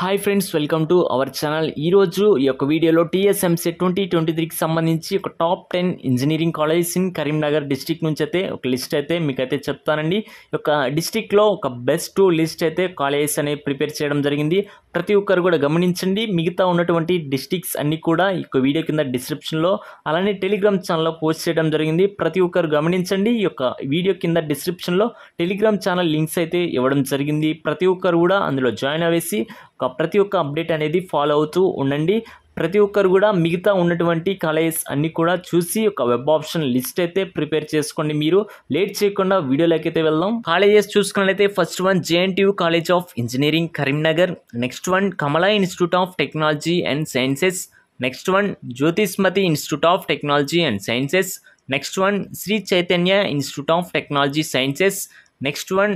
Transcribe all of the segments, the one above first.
Hi friends welcome to our channel ఈరోజు ఈ యొక్క వీడియోలో టీఎస్ఎంసీ ట్వంటీ ట్వంటీ త్రీకి సంబంధించి ఒక top ten engineering colleges in Karimnagar district నుంచి అయితే ఒక లిస్ట్ అయితే మీకు అయితే చెప్తానండి ఒక డిస్టిక్లో ఒక బెస్ట్ లిస్ట్ అయితే కాలేజెస్ అనేవి ప్రిపేర్ చేయడం జరిగింది ప్రతి ఒక్కరు కూడా గమనించండి మిగతా ఉన్నటువంటి డిస్టిక్స్ అన్నీ కూడా ఈ వీడియో కింద డిస్క్రిప్షన్లో అలానే టెలిగ్రామ్ ఛానల్లో పోస్ట్ చేయడం జరిగింది ప్రతి ఒక్కరు గమనించండి ఈ యొక్క వీడియో కింద డిస్క్రిప్షన్లో టెలిగ్రామ్ ఛానల్ లింక్స్ అయితే ఇవ్వడం జరిగింది ప్రతి ఒక్కరు కూడా అందులో జాయిన్ అవేసి ఒక ప్రతి ఒక్క అప్డేట్ అనేది ఫాలో అవుతూ ఉండండి ప్రతి ఒక్కరు కూడా మిగతా ఉన్నటువంటి కాలేజెస్ అన్నీ కూడా చూసి ఒక వెబ్ ఆప్షన్ లిస్ట్ అయితే ప్రిపేర్ చేసుకోండి మీరు లేట్ చేయకుండా వీడియోలోకి అయితే వెళ్దాం కాలేజెస్ చూసుకున్నట్లయితే first one JNTU college of engineering Karimnagar next one Kamala institute of technology and sciences next one Jyothishmathi institute of technology and sciences next one Sri Chaitanya institute of technology sciences next one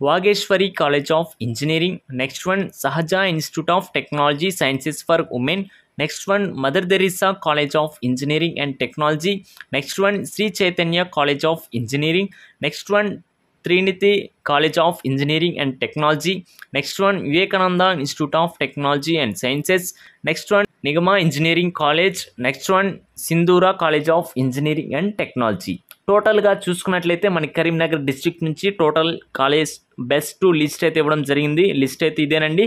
Wageshwari College of Engineering, next one Sahaja Institute of Technology Sciences for Women, next one Mother Teresa College of Engineering and Technology, next one Sri Chaitanya College of Engineering, next one Trinity College of Engineering and Technology, next one Vivekananda Institute of Technology and Sciences, next one Nigama Engineering College, next one Sindura College of Engineering and Technology. టోటల్గా చూసుకున్నట్లయితే మనకి Karimnagar district నుంచి total college best list అయితే ఇవ్వడం జరిగింది list అయితే ఇదేనండి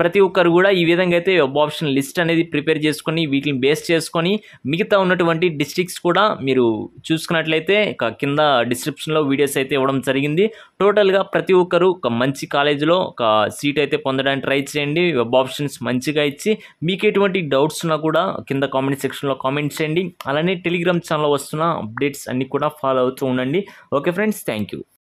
ప్రతి ఒక్కరు కూడా ఈ విధంగా అయితే వెబ్ ఆప్షన్ లిస్ట్ అనేది ప్రిపేర్ చేసుకొని వీటిని బేస్ చేసుకొని మిగతా ఉన్నటువంటి డిస్ట్రిక్ట్స్ కూడా మీరు చూసుకున్నట్లయితే కింద డిస్క్రిప్షన్లో వీడియోస్ అయితే ఇవ్వడం జరిగింది టోటల్గా ప్రతి ఒక్కరు ఒక మంచి కాలేజీలో ఒక సీట్ అయితే పొందడానికి ట్రై చేయండి వెబ్ ఆప్షన్స్ మంచిగా ఇచ్చి మీకు ఎటువంటి డౌట్స్ ఉన్నా కూడా కింద కామెంట్ సెక్షన్లో కామెంట్ చేయండి అలానే టెలిగ్రామ్ ఛానల్ వస్తున్న అప్డేట్స్ అన్నీ కూడా ఫాలో అవుతూ ఉండండి ఓకే ఫ్రెండ్స్ థ్యాంక్